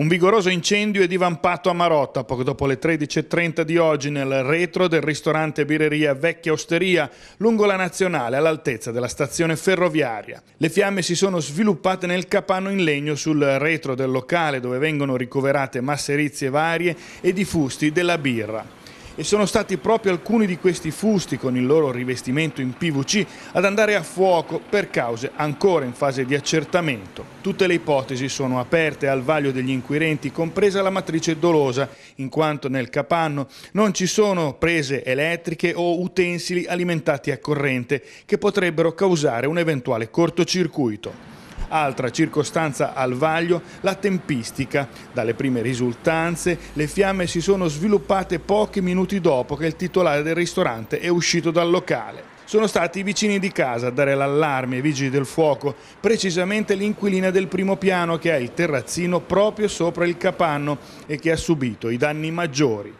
Un vigoroso incendio è divampato a Marotta poco dopo le 13.30 di oggi nel retro del ristorante birreria Vecchia Osteria lungo la nazionale all'altezza della stazione ferroviaria. Le fiamme si sono sviluppate nel capanno in legno sul retro del locale dove vengono ricoverate masserizie varie e di fusti della birra e sono stati proprio alcuni di questi fusti con il loro rivestimento in PVC ad andare a fuoco per cause ancora in fase di accertamento. Tutte le ipotesi sono aperte al vaglio degli inquirenti, compresa la matrice dolosa, in quanto nel capanno non ci sono prese elettriche o utensili alimentati a corrente che potrebbero causare un eventuale cortocircuito. Altra circostanza al vaglio, la tempistica. Dalle prime risultanze, le fiamme si sono sviluppate pochi minuti dopo che il titolare del ristorante è uscito dal locale. Sono stati i vicini di casa a dare l'allarme ai vigili del fuoco, precisamente l'inquilina del primo piano che ha il terrazzino proprio sopra il capanno e che ha subito i danni maggiori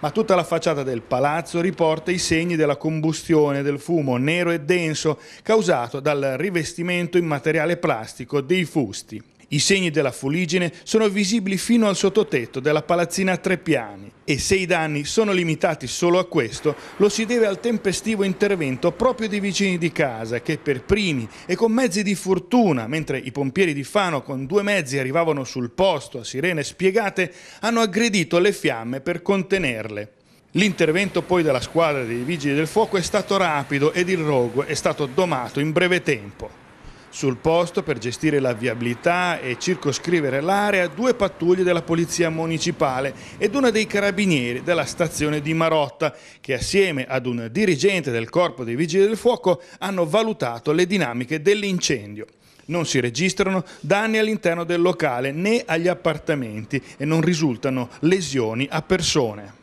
ma tutta la facciata del palazzo riporta i segni della combustione del fumo nero e denso causato dal rivestimento in materiale plastico dei fusti. I segni della fuligine sono visibili fino al sottotetto della palazzina a tre piani e se i danni sono limitati solo a questo, lo si deve al tempestivo intervento proprio dei vicini di casa che per primi e con mezzi di fortuna, mentre i pompieri di Fano con due mezzi arrivavano sul posto a sirene spiegate, hanno aggredito le fiamme per contenerle. L'intervento poi della squadra dei vigili del fuoco è stato rapido ed il rogo è stato domato in breve tempo. Sul posto per gestire la viabilità e circoscrivere l'area due pattuglie della Polizia Municipale ed una dei carabinieri della stazione di Marotta che assieme ad un dirigente del Corpo dei Vigili del Fuoco hanno valutato le dinamiche dell'incendio. Non si registrano danni all'interno del locale né agli appartamenti e non risultano lesioni a persone.